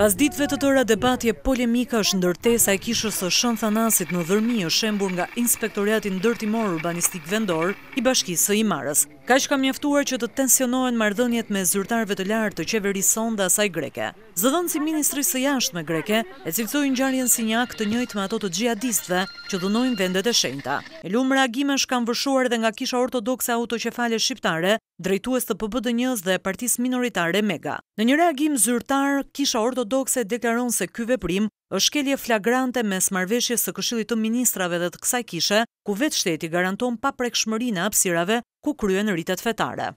Pas ditëve të tëra debatje, polemika është ndërtesa e kishës së shënë thanasit në dhërmi është shembur nga Inspektoriatin Dërtimor Urbanistik Vendor i bashkisë së Imarës. Ka që kam që të tensionohen mardhënjet me zyrtarve të lartë të qeveri sonda asaj greke. Zëdhën si Ministri së jashtë me greke, e cilësojnë gjarjen si një akt të njëjtë me ato të gjihadistve që dhënojnë vendet e shenjta. E lumë reagime shkam vërshuar dhe nga kisha ortodoxe autoqefale shqiptare, drejtues të pëbëd njëz dhe partis minoritare mega. Në një reagim zyrtar, kisha ortodoxe deklaron se ky veprim është shkelje flagrante mes marveshje së këshillit të ministrave dhe të kësaj kishe, ku vetë shteti garanton pa prek shmërin e apsirave ku kryen rritet fetare.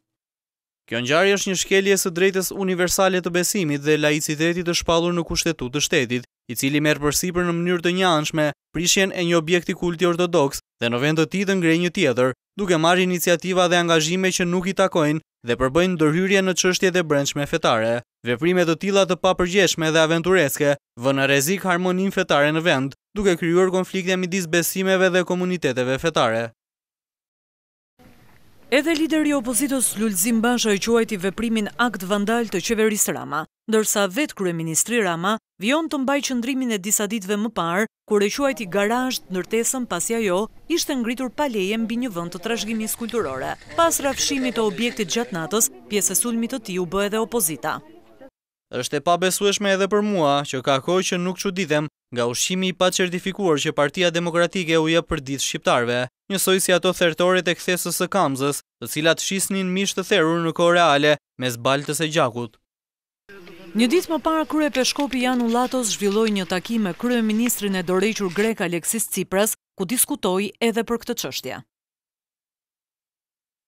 Kjo njari është një shkelje së drejtës universale të besimit dhe laicitetit të shpalur në kushtetut të shtetit, i cili merë përsi për në mënyrë të anshme, prishjen e një objekti kulti ortodoks dhe në vend të ti dhe ngrej një tjetër, duke marë iniciativa dhe angazhime që nuk i takojnë dhe përbëjnë ndërhyrje në çështje të brendshme fetare. Veprime të tilla të papërgjeshme dhe aventureske vënë në rrezik harmoninë fetare në vend, duke krijuar konflikte midis besimeve dhe komuniteteve fetare. Edhe lideri opozitos Lulzim Basha i quajti veprimin akt vandal të qeveris Rama, dërsa vetë kryeministri e ministri Rama vion të mbaj qëndrimin e disa ditve më parë, kur e quajti të nërtesën pasja jo, ishte ngritur paleje mbi një vënd të trashgjimis kulturore. Pas rafshimi të objektit gjatë natës, pjese sulmit të ti u bëhe dhe opozita. është e pabesueshme edhe për mua që ka koj që nuk që ditem nga ushqimi i pa certifikuar që partia demokratike uja për ditë shqiptarve, njësoj si ato thertore e kthesës e kamzës, të cilat shisnin mishtë të therur në kore ale me zbaltës e gjakut. Një ditë më parë, Krye Peshkopi Janu Latos zhvilloj një takime Krye Ministrin e Dorejqur Grek Aleksis Cipras, ku diskutoj edhe për këtë qështja.